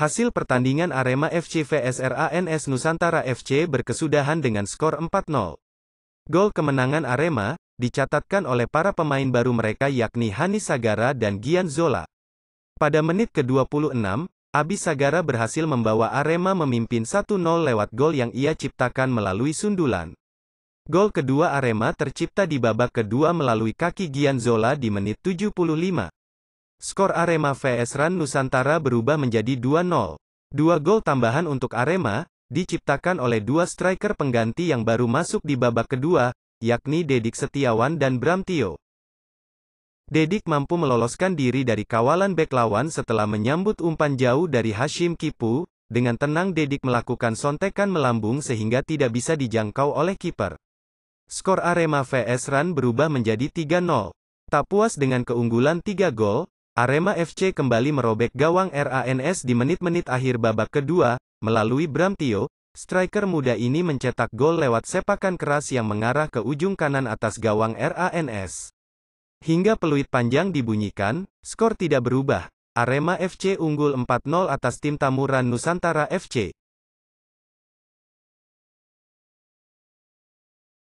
Hasil pertandingan Arema FC vs RANS Nusantara FC berkesudahan dengan skor 4-0. Gol kemenangan Arema, dicatatkan oleh para pemain baru mereka yakni Hani Sagara dan Gian Zola. Pada menit ke-26, Abi Sagara berhasil membawa Arema memimpin 1-0 lewat gol yang ia ciptakan melalui sundulan. Gol kedua Arema tercipta di babak kedua melalui kaki Gian Zola di menit 75. Skor Arema vs Ran Nusantara berubah menjadi 2-0. Dua gol tambahan untuk Arema, diciptakan oleh dua striker pengganti yang baru masuk di babak kedua, yakni Dedik Setiawan dan Bram Tio. Dedik mampu meloloskan diri dari kawalan bek lawan setelah menyambut umpan jauh dari Hashim Kipu, dengan tenang Dedik melakukan sontekan melambung sehingga tidak bisa dijangkau oleh kiper. Skor Arema vs Ran berubah menjadi 3-0. Tak puas dengan keunggulan 3 gol, Arema FC kembali merobek gawang RANS di menit-menit akhir babak kedua, melalui Bram Tio. striker muda ini mencetak gol lewat sepakan keras yang mengarah ke ujung kanan atas gawang RANS. Hingga peluit panjang dibunyikan, skor tidak berubah. Arema FC unggul 4-0 atas tim tamu Ran Nusantara FC.